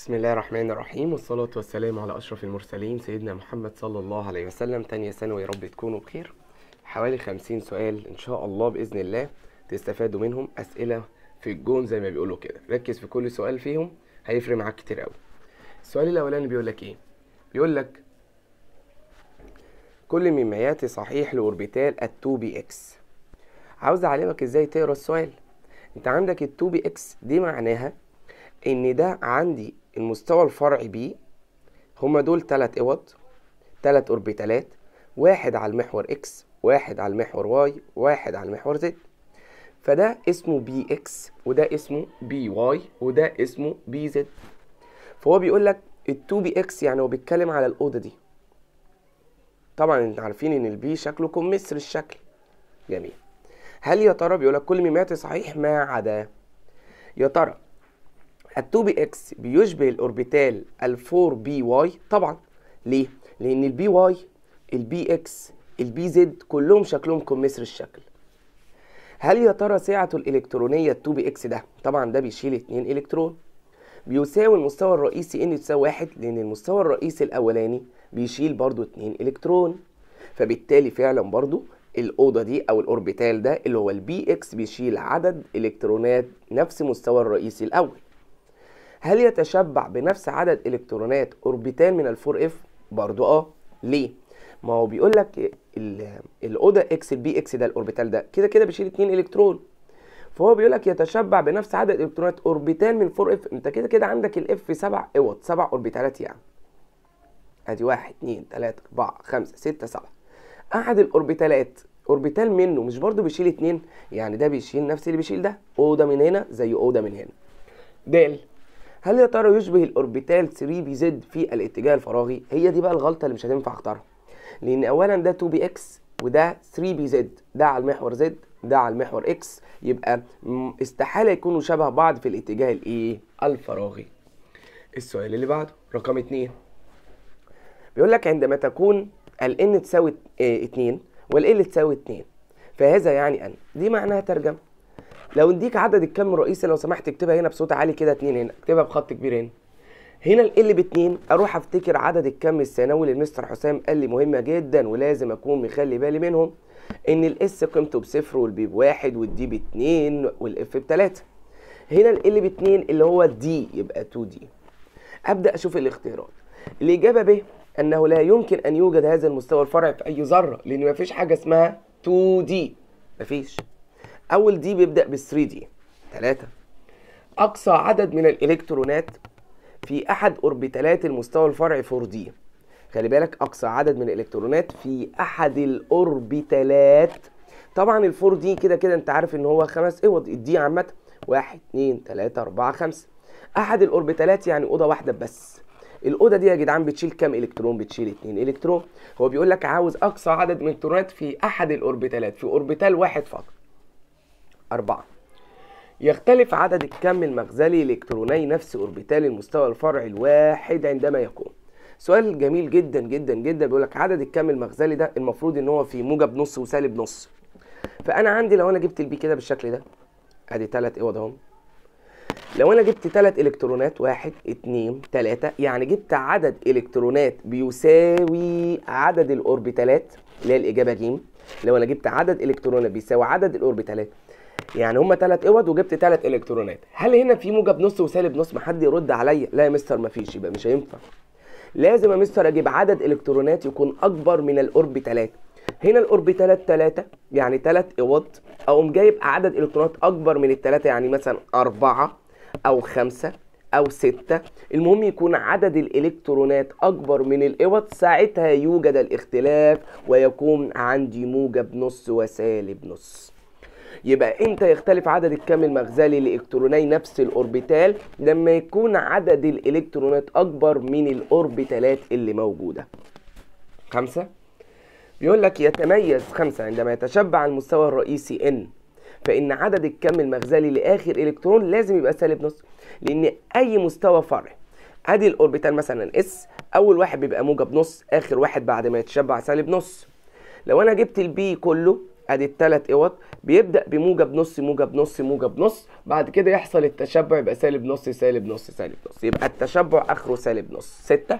بسم الله الرحمن الرحيم والصلاة والسلام على أشرف المرسلين سيدنا محمد صلى الله عليه وسلم تانية ثانوي يا رب تكونوا بخير حوالي خمسين سؤال إن شاء الله بإذن الله تستفادوا منهم أسئلة في الجون زي ما بيقولوا كده ركز في كل سؤال فيهم هيفرق معاك كتير أوي السؤال الأولاني بيقول لك إيه بيقول لك كل مما ياتي صحيح لأوربيتال التو 2 بي اكس عاوز أعلمك إزاي تقرا السؤال أنت عندك التو 2 بي اكس دي معناها ان ده عندي المستوى الفرعي بي هما دول تلات اوض تلات اوربيتالات واحد على المحور اكس واحد على المحور واي واحد على المحور زد فده اسمه بي اكس وده اسمه بي واي وده اسمه بي زد فهو بيقول لك التو بي اكس يعني هو بيتكلم على الاوضه دي طبعا انتوا عارفين ان البي شكله كمثر الشكل جميل هل يا ترى بيقول لك كل ميماتي صحيح ما عدا يا ترى ال 2 بي اكس بيشبه الاوربيتال ال 4 بي واي طبعا ليه؟ لان البي واي البي اكس البي زد كلهم شكلهم كمصر الشكل هل يا ترى سعة الالكترونيه 2 بي اكس ده طبعا ده بيشيل 2 الكترون بيساوي المستوى الرئيسي ان تساوي 1 لان المستوى الرئيسي الاولاني بيشيل برضو 2 الكترون فبالتالي فعلا برضو الاوضه دي او الاوربيتال ده اللي هو البي اكس بيشيل عدد الكترونات نفس مستوى الرئيسي الاول هل يتشبع بنفس عدد الكترونات اوربيتال من الفور اف برضو اه ليه ما هو بيقول لك الاودا اكس البي اكس ده الاوربيتال ده كده كده بيشيل 2 الكترون فهو بيقول لك يتشبع بنفس عدد الكترونات اوربيتال من 4 اف انت كده كده عندك الاف سبع اوض سبع اوربيتالات يعني ادي 1 2 3 4 5 6 7 احد الاوربيتالات اوربيتال منه مش برضو بيشيل 2 يعني ده بيشيل نفس اللي بيشيل ده اوضه من هنا زي اوضه من هنا د هل يا ترى يشبه الاوربيتال 3 بي زد في الاتجاه الفراغي هي دي بقى الغلطه اللي مش هتنفع اختارها لان اولا ده 2 بي اكس وده 3 بي زد ده على المحور زد ده على المحور اكس يبقى استحاله يكونوا شبه بعض في الاتجاه الايه الفراغي السؤال اللي بعده رقم 2 بيقول لك عندما تكون ال n تساوي 2 وال ال تساوي 2 فهذا يعني ان دي معناها ترجمه لو نديك عدد الكم الرئيسي لو سمحت اكتبها هنا بصوت عالي كده 2 هنا اكتبها بخط كبير هنا هنا ال باتنين اروح افتكر عدد الكم الثانوي اللي المستر حسام قال لي مهمه جدا ولازم اكون مخلي بالي منهم ان الاس قيمته بصفر والبي بواحد والدي باتنين والاف بتلاته هنا ال باتنين اللي هو دي يبقى 2 دي ابدا اشوف الاختيارات الاجابه ب انه لا يمكن ان يوجد هذا المستوى الفرعي في اي ذره لان ما فيش حاجه اسمها 2 دي مفيش أول دي بيبدأ بال 3 دي 3 أقصى عدد من الإلكترونات في أحد أوربيتالات المستوى الفرعي 4 دي خلي بالك أقصى عدد من الإلكترونات في أحد الأوربيتالات طبعا ال 4 دي كده كده أنت عارف إن هو خمس اوض إيه الدي عامة 1 2 3 4 5 أحد الأوربيتالات يعني أوضة واحدة بس الاوضه دي يا جدعان بتشيل كام الكترون بتشيل 2 الكترون هو بيقول لك عاوز اقصى عدد من الالكترونات في احد الاوربيتالات في اوربيتال واحد فقط أربعة يختلف عدد الكم المغزلي الإلكتروني نفس أوربيتال المستوى الفرعي الواحد عندما يكون سؤال جميل جدا جدا جدا بيقول لك عدد الكم المغزلي ده المفروض ان هو في موجب نص وسالب نص فانا عندي لو انا جبت البي كده بالشكل ده ادي ثلاث اوض اهو لو انا جبت ثلاث الكترونات واحد اتنين تلاتة يعني جبت عدد الكترونات بيساوي عدد الاوربيتالات اللي هي الاجابه ج لو انا جبت عدد الكترونات بيساوي عدد الاوربيتالات يعني هما ثلاث اوض وجبت ثلاث الكترونات هل هنا في موجب نص وسالب نص محد يرد عليا لا يا مستر مفيش يبقى مش هينفع لازم يا مستر اجيب عدد الكترونات يكون اكبر من تلاتة هنا تلات 3 يعني تلات اوض اقوم جايب عدد الكترونات اكبر من الثلاثه يعني مثلا أربعة او خمسة او ستة المهم يكون عدد الالكترونات اكبر من الاوض ساعتها يوجد الاختلاف ويكون عندي موجب نص وسالب نص يبقى امتى يختلف عدد الكم المغزلي لالكتروني نفس الاوربيتال لما يكون عدد الالكترونات اكبر من الاوربيتالات اللي موجوده خمسة بيقول لك يتميز خمسة عندما يتشبع المستوى الرئيسي N فإن عدد الكم المغزلي لآخر إلكترون لازم يبقى سالب نص لأن أي مستوى فرعي أدي الأوربيتال مثلا S أول واحد بيبقى موجب نص آخر واحد بعد ما يتشبع سالب نص لو أنا جبت البي كله ادي الثلاث اوض بيبدا بموجب نص موجب نص موجب نص بعد كده يحصل التشبع يبقى سالب نص سالب نص سالب نص يبقى التشبع اخره سالب نص ستة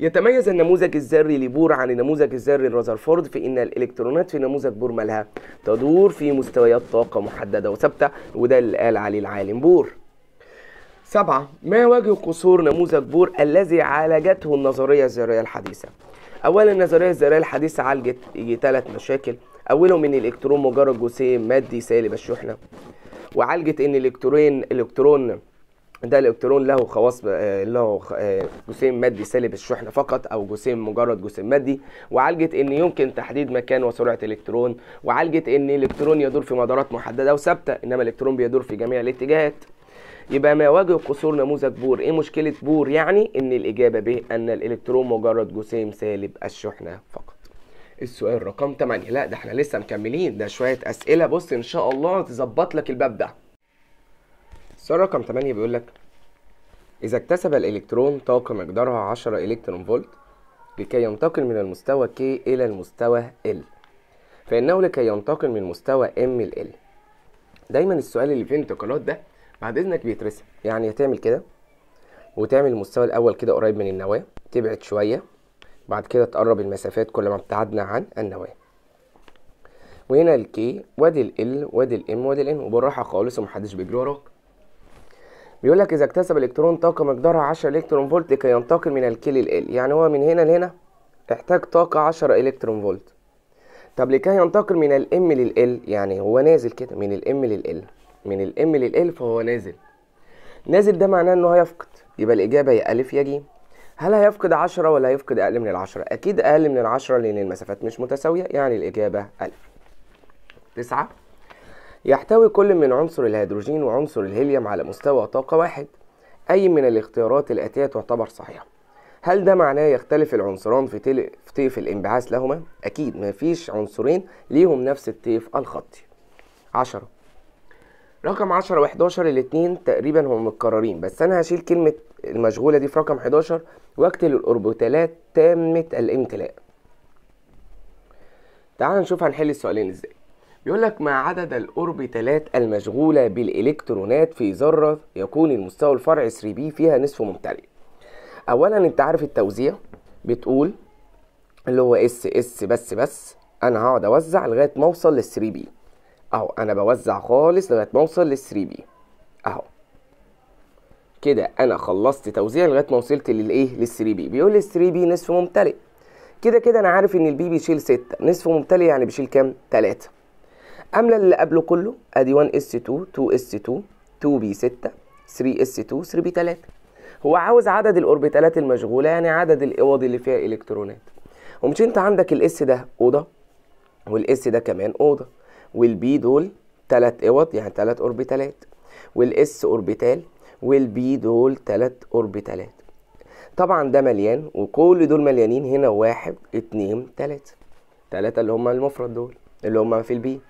يتميز النموذج الذري لبور عن النموذج الذري لرذرفورد في ان الالكترونات في نموذج بور مالها تدور في مستويات طاقه محدده وثابته وده اللي قال عليه العالم بور سبعة ما وجه قصور نموذج بور الذي عالجته النظرية الذرية الحديثة أولا النظرية الذرية الحديثة عالجت ثلاث مشاكل اولهم ان الالكترون مجرد جسيم مادي سالب الشحنه وعالجه ان الالكترون الالكترون ده الالكترون له خواص آه، له آه، جسيم مادي سالب الشحنه فقط او جسيم مجرد جسيم مادي وعالجه ان يمكن تحديد مكان وسرعه الالكترون وعالجه ان الالكترون يدور في مدارات محدده وثابته انما الالكترون بيدور في جميع الاتجاهات يبقى ما يواجه قصور نموذج بور ايه مشكله بور يعني ان الاجابه به ان الالكترون مجرد جسيم سالب الشحنه فقط السؤال رقم 8 لا ده احنا لسه مكملين ده شويه اسئله بص ان شاء الله تظبط لك الباب ده السؤال رقم 8 بيقول لك اذا اكتسب الالكترون طاقه مقدارها 10 الكترون فولت لكي ينتقل من المستوى K الى المستوى L فانه لكي ينتقل من مستوى M ل L دايما السؤال اللي فيه انتقالات ده بعد اذنك بيترسم يعني هتعمل كده وتعمل المستوى الاول كده قريب من النواه تبعد شويه بعد كده تقرب المسافات كل ما ابتعدنا عن النواة وهنا الكي وادي ال وادي الام وادي الان وبالراحه خالص ومحدش بيجري وراك بيقول لك اذا اكتسب الالكترون طاقه مقدارها 10 الكترون فولت لكي ينتقل من الكي لل يعني هو من هنا لهنا احتاج طاقه 10 الكترون فولت طب لكي ينتقل من الام لل يعني هو نازل كده من الام لل من الام لل فهو نازل نازل ده معناه ان هو يبقى الاجابه يا ا يا ج هل هيفقد 10 ولا هيفقد اقل من ال10؟ اكيد اقل من ال10 لان المسافات مش متساوية يعني الاجابة الف. تسعة يحتوي كل من عنصر الهيدروجين وعنصر الهيليوم على مستوى طاقة واحد. أي من الاختيارات الآتية تعتبر صحيحة؟ هل ده معناه يختلف العنصران في تل... في طيف الانبعاث لهما؟ أكيد مفيش عنصرين ليهم نفس الطيف الخطي. 10 رقم 10 و11 الاتنين تقريبا هم متكررين بس أنا هشيل كلمة المشغولة دي في رقم 11 وقت الأوربيتالات تامة الامتلاء تعال نشوف هنحل السؤالين ازاي بيقول لك ما عدد الأوربيتالات المشغولة بالإلكترونات في ذرة يكون المستوى الفرعي 3B فيها نصف ممتلئ أولا أنت عارف التوزيع بتقول اللي هو اس اس بس بس أنا هقعد أوزع لغاية ما أوصل لل 3B أهو أنا بوزع خالص لغاية ما أوصل لل 3B أهو كده انا خلصت توزيع لغايه ما وصلت للايه لل3 بي بيقول لي 3 بي نصف ممتلئ كده كده انا عارف ان البي بيشيل 6 نصف ممتلئ يعني بيشيل كام 3 املى اللي قبله كله ادي 1 اس 2 2 اس 2 2 بي 6 3 اس 2 3 بي 3 هو عاوز عدد الاوربيتالات المشغوله يعني عدد الاوض اللي فيها الكترونات ومش انت عندك الاس ده اوضه والاس ده كمان اوضه والبي دول 3 اوض يعني 3 اوربيتالات والاس اوربيتال والبي دول تلات اوربيتالات طبعا ده مليان وكل دول مليانين هنا واحد اتنين تلاتة تلاتة اللي هما المفرد دول اللي هما في البي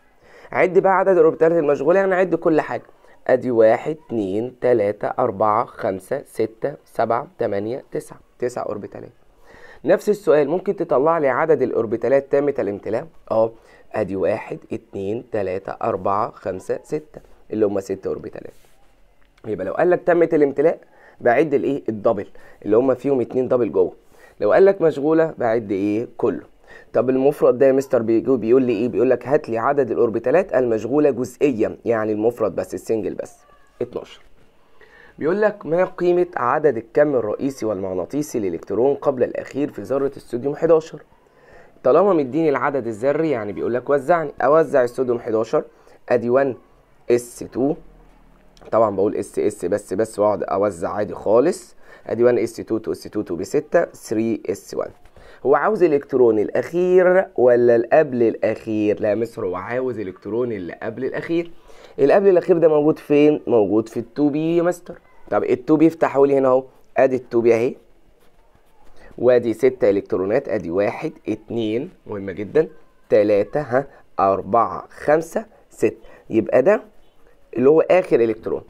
عد بقى عدد الاوربيتالات المشغولة يعني عد كل حاجة ادي واحد اتنين تلاتة اربعة خمسة ستة سبعة تمانية تسعة تسعة اوربيتالات نفس السؤال ممكن تطلع لي عدد الاوربيتالات تامة الامتلاء اه ادي واحد اتنين تلاتة اربعة خمسة ستة اللي هما ست اوربيتالات يبقى لو قال لك تمت الامتلاء بعد الايه الدبل اللي هم فيهم اتنين دبل جوه لو قال لك مشغوله بعد ايه كله طب المفرد ده يا مستر بيجو بيقول لي ايه بيقول لك هات لي عدد الاوربيتالات المشغوله جزئيا يعني المفرد بس السنجل بس 12 بيقول لك ما قيمه عدد الكم الرئيسي والمغناطيسي للالكترون قبل الاخير في ذره الصوديوم 11 طالما مديني العدد الذري يعني بيقول لك وزعني اوزع الصوديوم 11 ادي 1 اس 2 طبعا بقول اس اس بس بس واقعد اوزع عادي خالص ادي 1 اس 2 2 اس 2 2 ب 6 3 اس 1 هو عاوز الالكترون الاخير ولا القبل الاخير لا يا مصر هو عاوز الالكترون اللي قبل الاخير القبل الاخير ده موجود فين موجود في ال2 بي يا مستر طب ال2 بي افتحوا لي هنا اهو ادي ال2 بي اهي وادي ستة الكترونات ادي 1 2 مهمه جدا 3 ها 4 5 6 يبقى ده اللي هو اخر الكترون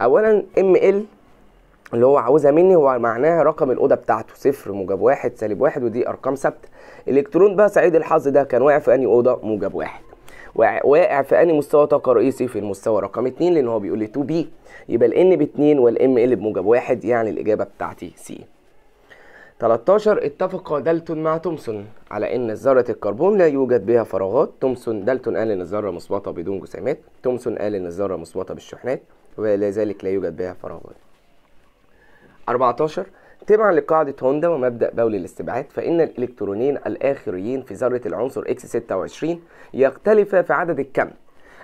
اولا ام ال اللي هو عاوزها مني هو معناها رقم الاوضه بتاعته صفر موجب واحد سالب واحد ودي ارقام ثابته الالكترون بقى سعيد الحظ ده كان واقع في انهي اوضه موجب واحد واقع في انهي مستوى طاقه رئيسي في المستوى رقم 2 لان هو بيقول لي 2 بي يبقى الان ب 2 والام ال بموجب واحد يعني الاجابه بتاعتي سي 13 اتفق دالتون مع تومسون على ان ذره الكربون لا يوجد بها فراغات تومسون دالتون قال ان الذره مثبته بدون جسيمات تومسون قال ان الذره مثبته بالشحنات ولذلك لا يوجد بها فراغات 14 تبعا لقاعدة هوندا ومبدأ بولي الاستبعاد فإن الإلكترونين الآخريين في ذرة العنصر اكس 26 يختلفا في عدد الكم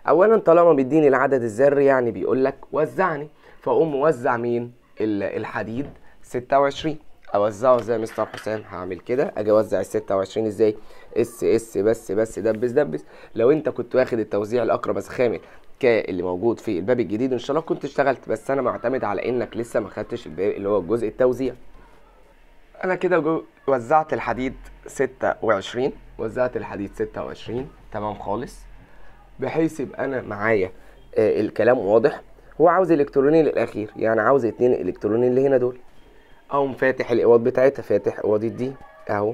أولا طالما بيديني العدد الذري يعني بيقول لك وزعني فأقوم موزع مين الحديد 26 اوزعه زي مستر حسام هعمل كده اجي اوزع ال 26 ازاي اس اس بس بس دبس دبس لو انت كنت واخد التوزيع الاقرب خامل ك اللي موجود في الباب الجديد ان شاء الله كنت اشتغلت بس انا معتمد على انك لسه ما خدتش الباب اللي هو الجزء التوزيع انا كده وزعت الحديد 26 وزعت الحديد 26 تمام خالص بحيث يبقى انا معايا آه الكلام واضح هو عاوز الالكترونين الاخير يعني عاوز اتنين الكترونين اللي هنا دول اقوم فاتح الاوض بتاعتها فاتح اوض دي اهو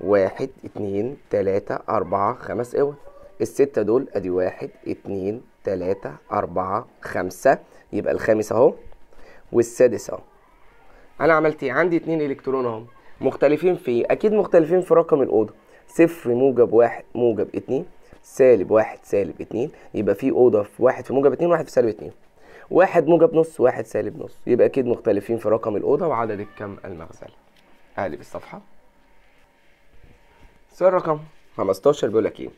واحد اتنين تلاتة اربعة خمس اوض الستة دول ادي واحد اتنين تلاتة اربعة خمسة يبقى الخامس اهو والسادس اهو انا عملت ايه عندي اتنين الكترون اهو مختلفين في ايه اكيد مختلفين في رقم الاوضه صفر موجب واحد موجب اتنين سالب واحد سالب اتنين يبقى في اوضه في واحد في موجب اتنين وواحد في سالب اتنين واحد موجب نص واحد سالب نص يبقى أكيد مختلفين في رقم الأوضة وعدد الكم المغزلة أقلب الصفحة السؤال رقم 15 بيقول لك إيه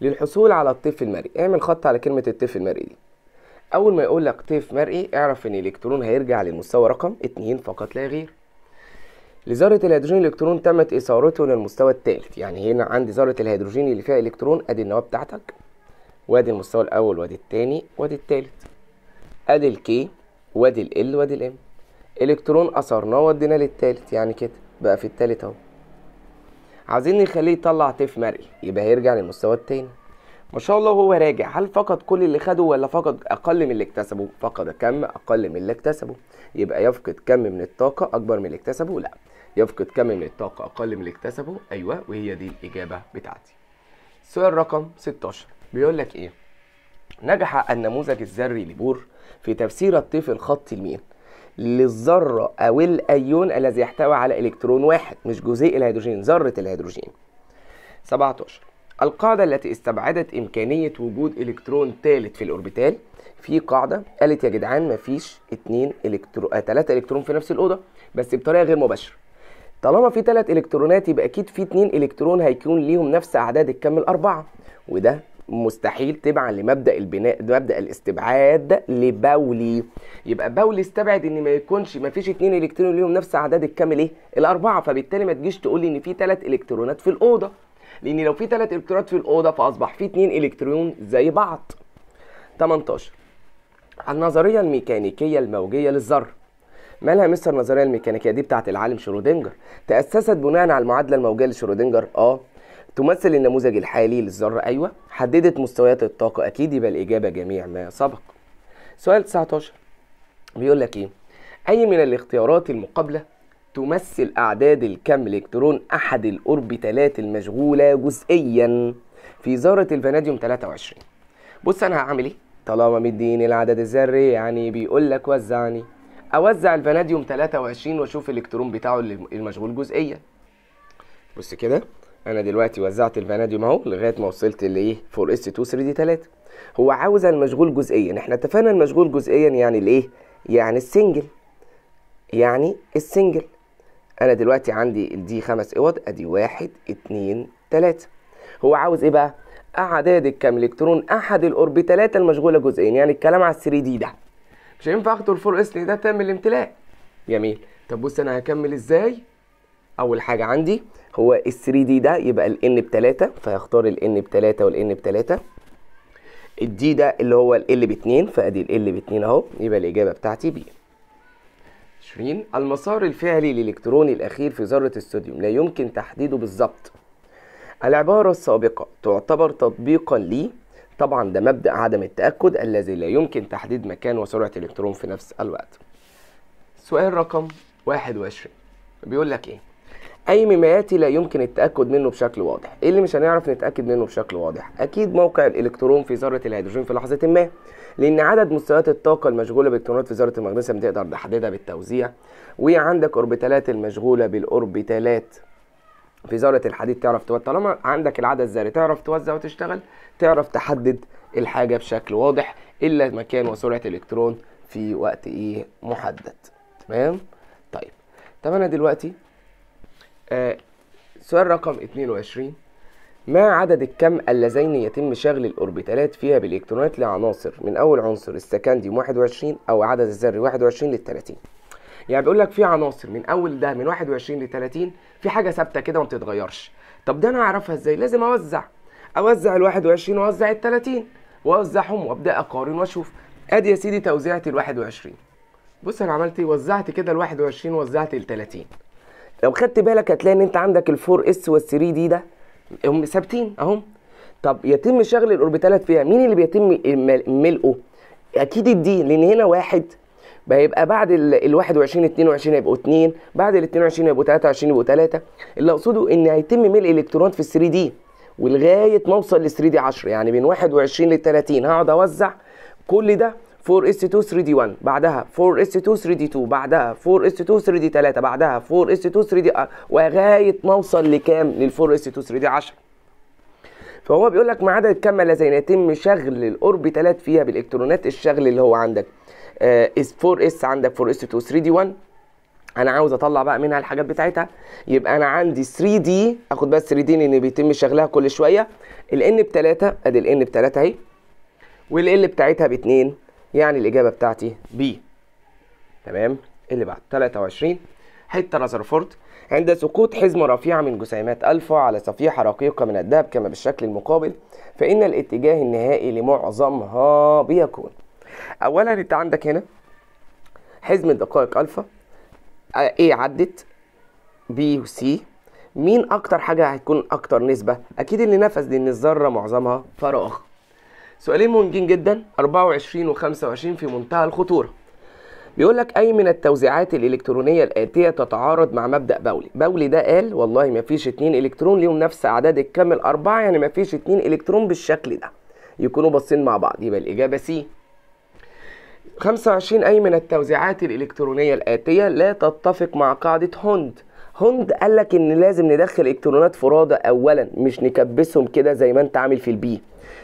للحصول على الطيف المرئي اعمل خط على كلمة الطيف المرئي دي أول ما يقول لك طيف مرئي اعرف إن الإلكترون هيرجع للمستوى رقم 2 فقط لا غير لذرة الهيدروجين الإلكترون تمت إثارته للمستوى الثالث يعني هنا عندي ذرة الهيدروجين اللي فيها إلكترون أدي النواة بتاعتك وأدي المستوى الأول وأدي الثاني وأدي الثالث ادي الكي وادي ال وادي الام الكترون اثرناه وديناه للتالت يعني كده بقى في التالت اهو عايزين نخليه يطلع تيف مرئي يبقى هيرجع للمستوى التاني ما شاء الله وهو راجع هل فقد كل اللي خده ولا فقد اقل من اللي اكتسبه فقد كم اقل من اللي اكتسبه يبقى يفقد كم من الطاقه اكبر من اللي اكتسبه لا يفقد كم من الطاقه اقل من اللي اكتسبه ايوه وهي دي الاجابه بتاعتي السؤال رقم 16 بيقول لك ايه نجح النموذج الذري لبور في تفسير الطيف الخطي اليمين للذرة أو الأيون الذي يحتوي على إلكترون واحد مش جزيء الهيدروجين ذرة الهيدروجين 17 القاعدة التي استبعدت إمكانية وجود إلكترون ثالث في الأوربيتال في قاعدة قالت يا جدعان مفيش اتنين إلكترو آه تلاتة إلكترون في نفس الأوضة بس بطريقة غير مباشرة طالما في تلات إلكترونات يبقى أكيد في اتنين إلكترون هيكون ليهم نفس أعداد الكم الأربعة وده مستحيل تبعا لمبدا البناء مبدا الاستبعاد لبولي يبقى بولي استبعد ان ما يكونش ما فيش اتنين الكترون ليهم نفس عدد الكامل ايه الاربعه فبالتالي ما تجيش تقول لي ان في ثلاث الكترونات في الاوضه لان لو في ثلاث الكترونات في الاوضه فاصبح في اتنين الكترون زي بعض 18 النظريه الميكانيكيه الموجيه للذره مالها مستر النظريه الميكانيكيه دي بتاعت العالم شرودنجر تاسست بناء على المعادله الموجيه لشرودنجر اه تمثل النموذج الحالي للذرة أيوة حددت مستويات الطاقة أكيد يبقى الإجابة جميع ما سبق سؤال 19 بيقول لك إيه أي من الاختيارات المقابلة تمثل أعداد الكم إلكترون أحد الأوربيتالات المشغولة جزئيا في ذرة الفناديوم 23 بص أنا هعمل إيه طالما مديني العدد الذري يعني بيقول لك وزعني أوزع الفناديوم 23 وأشوف الإلكترون بتاعه المشغول جزئيا بص كده انا دلوقتي وزعت الفاناديوم اهو لغايه ما وصلت لايه 4 اس 2 3 دي 3 هو عاوز المشغول جزئيا احنا اتفقنا المشغول جزئيا يعني الايه يعني السنجل يعني السنجل انا دلوقتي عندي الدي خمس اوض ادي واحد اتنين تلاتة هو عاوز ايه بقى اعداد الكم الكترون احد الاوربيتالات المشغوله جزئيا يعني الكلام على ال 3 دي ده مش هينفع اخد اخده 4 اس ده تم الامتلاء جميل طب بص انا هكمل ازاي اول حاجه عندي هو ال 3 دي ده يبقى ال n ب 3 فهختار ال n ب 3 وال n ب 3 دي ده اللي هو ال ال ب 2 فادي ال ال ب 2 اهو يبقى الاجابه بتاعتي ب 20 المسار الفعلي الالكتروني الاخير في ذره الصوديوم لا يمكن تحديده بالظبط العباره السابقه تعتبر تطبيقا لي طبعا ده مبدا عدم التاكد الذي لا يمكن تحديد مكان وسرعه الالكترون في نفس الوقت سؤال رقم 21 بيقول لك ايه أي مماياتي لا يمكن التأكد منه بشكل واضح إيه اللي مش هنعرف نتأكد منه بشكل واضح أكيد موقع الإلكترون في ذرة الهيدروجين في لحظة ما لأن عدد مستويات الطاقة المشغولة بالإلكترونات في ذرة المغنيسيوم تقدر تحددها بالتوزيع وعندك أوربيتالات المشغولة بالأوربيتالات في ذرة الحديد تعرف توزع طالما عندك العدد الذري تعرف توزع وتشتغل تعرف تحدد الحاجة بشكل واضح إلا مكان وسرعة الإلكترون في وقت إيه محدد تمام طيب طب أنا دلوقتي سؤال رقم 22 ما عدد الكم اللذين يتم شغل الأوربيتالات فيها بالإلكترونات لعناصر من أول عنصر السكنديوم 21 أو عدد الذري 21 لل 30 يعني بيقول لك في عناصر من أول ده من 21 ل 30 في حاجة ثابتة كده ما بتتغيرش طب ده أنا أعرفها إزاي لازم أوزع أوزع ال 21 وأوزع ال 30 وأوزعهم وأبدأ أقارن وأشوف أدي يا سيدي توزيعة ال 21 بص أنا عملت إيه وزعت كده ال 21 وزعت ال 30 لو خدت بالك هتلاقي ان انت عندك الفور اس والثري دي ده هم ثابتين اهم طب يتم شغل الاوربيتالات فيها مين اللي بيتم ملئه اكيد الدي لان هنا واحد بيبقى بعد ال 21 22 هيبقوا 2 بعد ال 22 هيبقوا 23 يبقوا 3 اللي اقصده ان هيتم ملء الالكترونات في ال 3 دي ولغايه ما اوصل لل 3 دي 10 يعني من 21 ل 30 هقعد اوزع كل ده 4 s 2 3 d 1 بعدها 4 s 2 3 d 2 بعدها 4 s 2 3 d 3 بعدها 4 s 2 3 d ولغايه ما اوصل لكام لل 4 s 2 3 d 10 فهو بيقول لك ما عدا الكم الذي يتم شغل الاوربيتالات فيها بالالكترونات الشغل اللي هو عندك آه، اس 4 s عندك 4 s 2 3 d 1 انا عاوز اطلع بقى منها الحاجات بتاعتها يبقى انا عندي 3 d اخد بس 3 d لان بيتم شغلها كل شويه الان ب 3 ادي الان ب 3 اهي والال بتاعتها ب 2 يعني الإجابة بتاعتي بي تمام اللي بعد 23 حتة رازرفورد عند سقوط حزمة رفيعة من جسيمات ألفا على صفيحة رقيقة من الذهب كما بالشكل المقابل فإن الاتجاه النهائي لمعظمها بيكون أولا أنت عندك هنا حزمة دقائق ألفا إيه عدت بي C مين أكتر حاجة هتكون أكتر نسبة؟ أكيد اللي نفذ لأن الذرة معظمها فراغ سؤالين مهمين جدا 24 و25 في منتهى الخطورة بيقول لك أي من التوزيعات الإلكترونية الآتية تتعارض مع مبدأ بولي بولي ده قال والله ما فيش اتنين إلكترون ليهم نفس أعداد الكم الأربعة يعني ما فيش اتنين إلكترون بالشكل ده يكونوا باصين مع بعض يبقى الإجابة سي 25 أي من التوزيعات الإلكترونية الآتية لا تتفق مع قاعدة هوند هوند قال لك ان لازم ندخل الكترونات فرادى اولا مش نكبسهم كده زي ما انت عامل في البي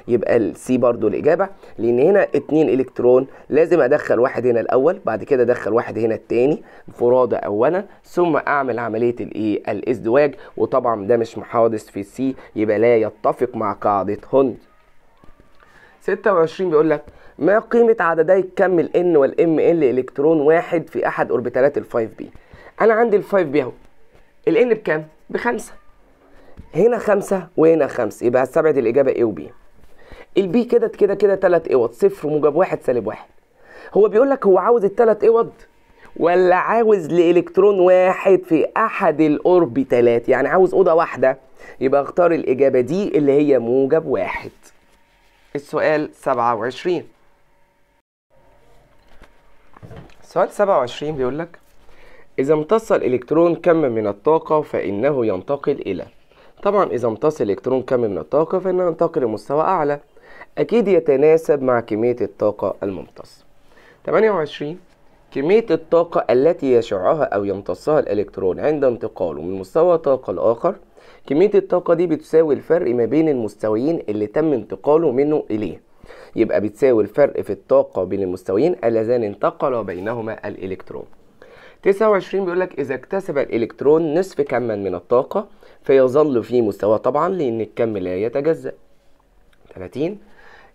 يبقى السي برضو الاجابه لان هنا اتنين الكترون لازم ادخل واحد هنا الاول بعد كده ادخل واحد هنا التاني فرادى اولا ثم اعمل عمليه الايه الازدواج وطبعا ده مش محادث في السي يبقى لا يتفق مع قاعده هوند 26 بيقول لك ما قيمه عددي الكم ال N وال L الكترون واحد في احد اوربيتالات ال 5 بي انا عندي ال 5 بي اهو ال بكام؟ بخمسة هنا خمسة وهنا خمسة يبقى هستبعد الإجابة A وB البي كده كده كده تلات اوض صفر موجب واحد سالب واحد هو بيقول لك هو عاوز التلات اوض ولا عاوز لالكترون واحد في احد الاوربيتالات يعني عاوز اوضه واحده يبقى اختار الاجابه دي اللي هي موجب واحد السؤال 27 سؤال 27 بيقول لك إذا امتص الإلكترون كم من الطاقة فإنه ينتقل إلى طبعا إذا امتص الإلكترون كم من الطاقة فإنه ينتقل لمستوى أعلى أكيد يتناسب مع كمية الطاقة الممتصة 28 كمية الطاقة التي يشعها أو يمتصها الإلكترون عند انتقاله من مستوى طاقة لآخر كمية الطاقة دي بتساوي الفرق ما بين المستويين اللي تم انتقاله منه إليه يبقى بتساوي الفرق في الطاقة بين المستويين اللذان انتقل بينهما الإلكترون 29 بيقول لك إذا اكتسب الإلكترون نصف كما من الطاقة فيظل في مستواه طبعا لأن الكم لا يتجزأ 30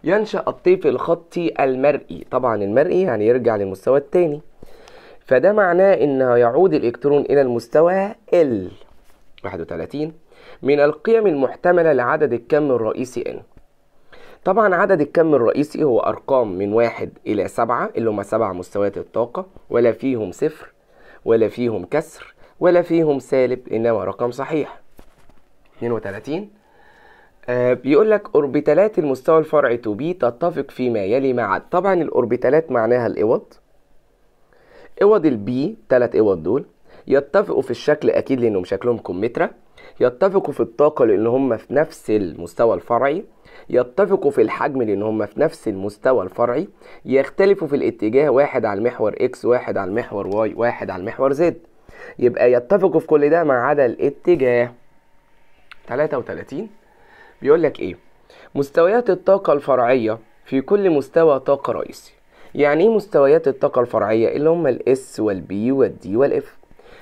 ينشأ الطيف الخطي المرئي طبعا المرئي يعني يرجع للمستوى الثاني فده معناه إنه يعود الإلكترون إلى المستوى ال 31 من القيم المحتملة لعدد الكم الرئيسي n طبعا عدد الكم الرئيسي هو أرقام من واحد إلى سبعة اللي هما سبع مستويات الطاقة ولا فيهم صفر ولا فيهم كسر ولا فيهم سالب إنما رقم صحيح 32 آه بيقول لك اوربيتالات المستوى الفرعي تو بي تتفق فيما يلي مع طبعا الاوربيتالات معناها الاوض اوض البي تلات اوض دول يتفقوا في الشكل اكيد لانهم شكلهم كمثرى يتفقوا في الطاقه لان هم في نفس المستوى الفرعي يتفقوا في الحجم لأن هم في نفس المستوى الفرعي يختلفوا في الاتجاه واحد على المحور اكس واحد على المحور واي واحد على المحور زد يبقى يتفقوا في كل ده ما عدا الاتجاه 33 بيقول لك إيه مستويات الطاقة الفرعية في كل مستوى طاقة رئيسي يعني ايه مستويات الطاقة الفرعية اللي هم الاس والبي والدي والاف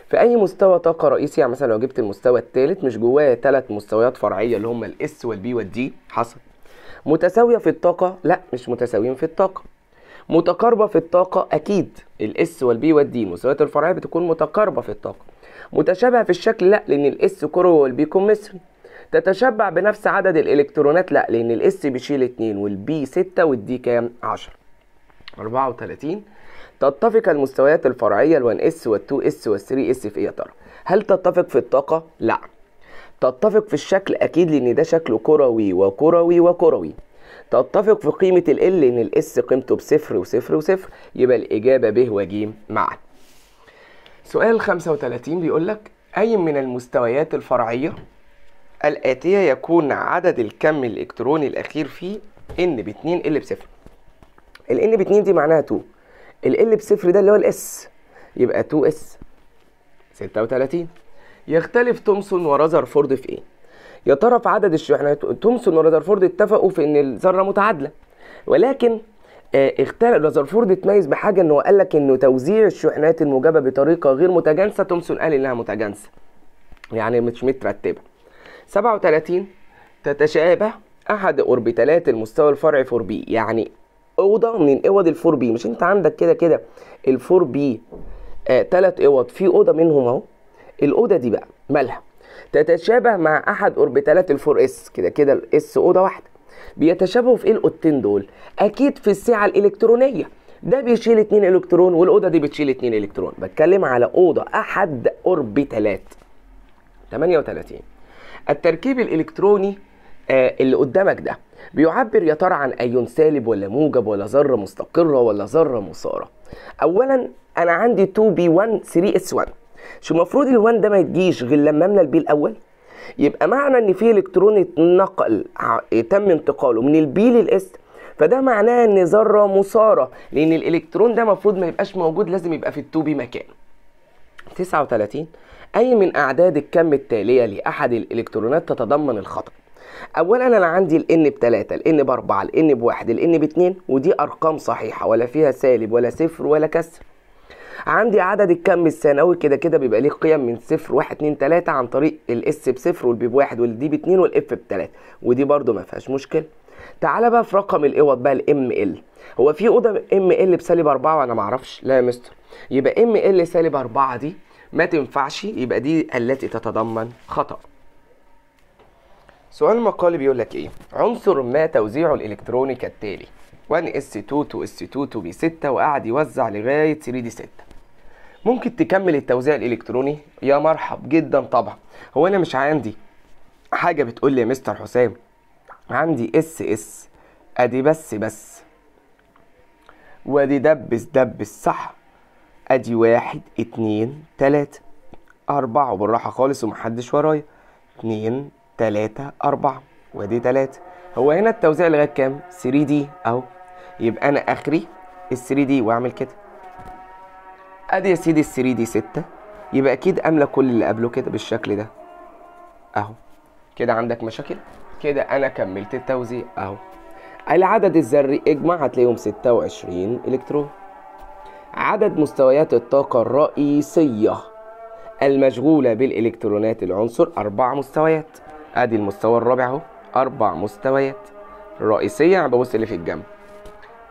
في اي مستوى طاقة رئيسي يعني مثلا لو جبت المستوى الثالث مش جواه ثلاث مستويات فرعية اللي هم الاس والبي والدي حصل متساويه في الطاقه لا مش متساويين في الطاقه متقاربه في الطاقه اكيد الاس والبي والدي مساويات الفرعيه بتكون متقاربه في الطاقه متشابهه في الشكل لا لان الاس كرو والبي كمثري تتشبع بنفس عدد الالكترونات لا لان الاس بيشيل 2 والبي 6 والدي كام 10 34 تتفق المستويات الفرعيه الـ 1 اس والـ 2 اس والـ 3 اس في ايه يا ترى هل تتفق في الطاقه لا تتفق في الشكل أكيد لأن ده شكله كروي وكروي وكروي تتفق في قيمة ال لأن الاس قيمته بصفر وصفر وصفر يبقى الإجابة ب وج معا سؤال 35 بيقول لك أي من المستويات الفرعية الآتية يكون عدد الكم الإلكتروني الأخير فيه ان ب 2 L بصفر ال ان ب 2 دي معناها 2 ال L بصفر ده اللي هو الاس يبقى 2 اس 36 يختلف تومسون ورذرفورد في ايه يا ترى في عدد الشحنات تومسون ورذرفورد اتفقوا في ان الذره متعادله ولكن آه، اختار رذرفورد اتميز بحاجه ان هو قال لك انه توزيع الشحنات الموجبه بطريقه غير متجانسه تومسون قال انها متجانسه يعني مش مترتبه 37 تتشابه احد اوربيتالات المستوى الفرعي 4 بي يعني اوضه من اوض ال4 بي مش انت عندك كده كده ال4 بي ثلاث آه، اوض في اوضه منهم اهو الاوضه دي بقى مالها تتشابه مع احد اوربيتالات الفور اس كده كده الاس اوضه واحده بيتشابهوا في ايه الاوضتين دول اكيد في السعه الالكترونيه ده بيشيل 2 الكترون والاوضه دي بتشيل 2 الكترون بتكلم على اوضه احد اوربيتالات 38 التركيب الالكتروني آه اللي قدامك ده بيعبر يا ترى عن ايون سالب ولا موجب ولا ذره مستقره ولا ذره مساره اولا انا عندي 2 بي 1 3 اس 1 مش المفروض الوان ده ما يتجيش غير لما املى البي الاول يبقى معنى ان في الكترون نقل تم انتقاله من البي للاس فده معناه ان ذره مساره لان الالكترون ده المفروض ما يبقاش موجود لازم يبقى في التوبي مكان 39 اي من اعداد الكم التاليه لاحد الالكترونات تتضمن الخطأ اولا انا عندي الان ب3 الان باربعة الان بواحد الان باتنين ودي ارقام صحيحة ولا فيها سالب ولا صفر ولا كسر عندي عدد الكم الثانوي كده كده بيبقى ليه قيم من صفر واحد اتنين تلاته عن طريق الاس بصفر والبي بواحد والدي باتنين والاف بتلاته ودي برده ما فيهاش مشكله تعالى بقى في رقم الاوض بقى الام ال هو في اوضه ام ال بسالب 4 وانا ما اعرفش لا يا مستر يبقى ام ال سالب 4 دي ما تنفعش يبقى دي التي تتضمن خطأ سؤال المقال بيقول لك ايه عنصر ما توزيعه الالكتروني كالتالي 1s2 2s2 2b6 وقعد يوزع لغايه 3d6 ممكن تكمل التوزيع الالكتروني يا مرحب جدا طبعا هو انا مش عندي حاجه بتقول لي يا مستر حسام عندي اس اس ادي بس بس وادي دبس دبس صح ادي واحد اتنين تلاتة اربعة وبالراحة خالص ومحدش ورايا اتنين تلاتة اربعة وادي تلاتة هو هنا التوزيع لغاية كام 3 دي اهو يبقى انا اخري ال 3 دي واعمل كده ادي يا سيدي ال 3 دي 6 يبقى اكيد املى كل اللي قبله كده بالشكل ده اهو كده عندك مشاكل كده انا كملت التوزيع اهو العدد الذري اجمع هتلاقيهم 26 الكترون عدد مستويات الطاقة الرئيسية المشغولة بالإلكترونات العنصر أربع مستويات أدي المستوى الرابع أهو أربع مستويات الرئيسية أنا ببص اللي في الجنب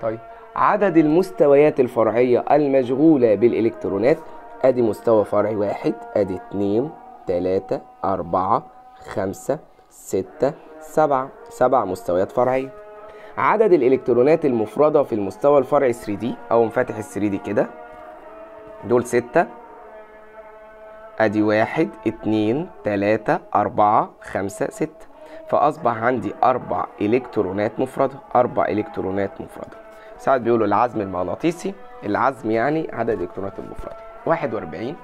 طيب عدد المستويات الفرعية المشغولة بالإلكترونات أدي مستوى فرعي واحد أدي اتنين تلاتة أربعة خمسة ستة سبعة سبع مستويات فرعية عدد الإلكترونات المفردة في المستوى الفرعي 3D أو مفاتح ال 3D كده دول ستة أدي واحد اتنين تلاتة أربعة خمسة ستة فأصبح عندي أربع إلكترونات مفردة أربع إلكترونات مفردة ساعات بيقولوا العزم المغناطيسي العزم يعني عدد الالكترونات المفرده 41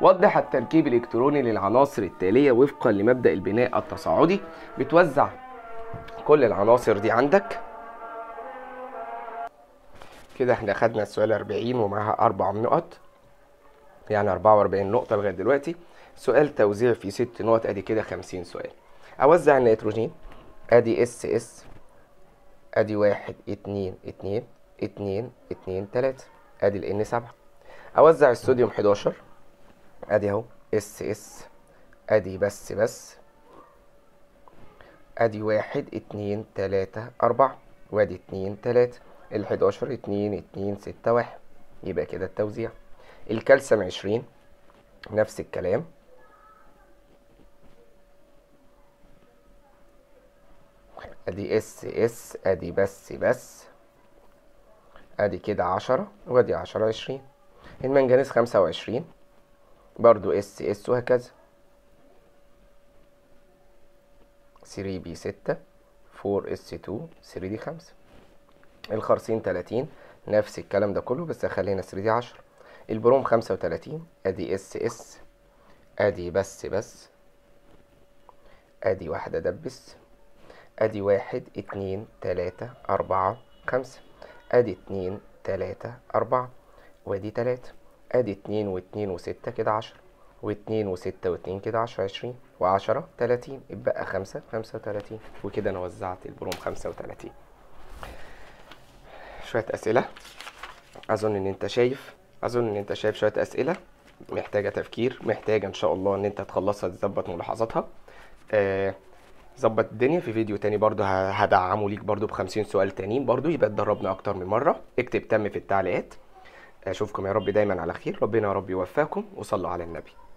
وضح التركيب الالكتروني للعناصر التاليه وفقا لمبدا البناء التصاعدي بتوزع كل العناصر دي عندك كده احنا خدنا السؤال 40 ومعها اربع نقط يعني 44 نقطه لغايه دلوقتي سؤال توزيع في ست نقط ادي كده 50 سؤال اوزع النيتروجين ادي اس اس ادي واحد اتنين اتنين اتنين اتنين تلاتة ادي n سبعة اوزع الصوديوم 11 ادي اهو اس اس ادي بس بس ادي واحد اتنين تلاتة اربعة وادي اتنين تلاتة 11 اتنين اتنين ستة واحد يبقى كده التوزيع الكالسيوم عشرين نفس الكلام ادي اس اس ادي بس بس ادي كده عشرة وادي عشرة عشرين المنجنيز خمسة وعشرين برضو اس اس وهكذا 3 بي 6 4 اس 2 3 دي 5 الخرسين 30 نفس الكلام ده كله بس خلينا 3 دي 10 البروم 35 ادي اس اس ادي بس بس ادي واحده دبس ادي واحد اتنين تلاتة اربعة خمسة ادي اتنين تلاتة اربعة وادي تلاتة ادي اتنين واتنين وستة كده عشرة واتنين وستة واتنين كده عشرة عشرين وعشرة تلاتين اتبقى خمسة خمسة وتلاتين وكده انا وزعت البروم خمسة وتلاتين شوية اسئلة اظن ان انت شايف اظن ان انت شايف شوية اسئلة محتاجة تفكير محتاجة ان شاء الله ان انت تخلصها تظبط ملاحظاتها آه ظبط الدنيا في فيديو تاني برضه هدعمه ليك برضه بخمسين سؤال تانيين برضه يبقى تدربنا اكتر من مره اكتب تم في التعليقات اشوفكم يا رب دايما على خير ربنا يا رب يوفاكم وصلوا على النبي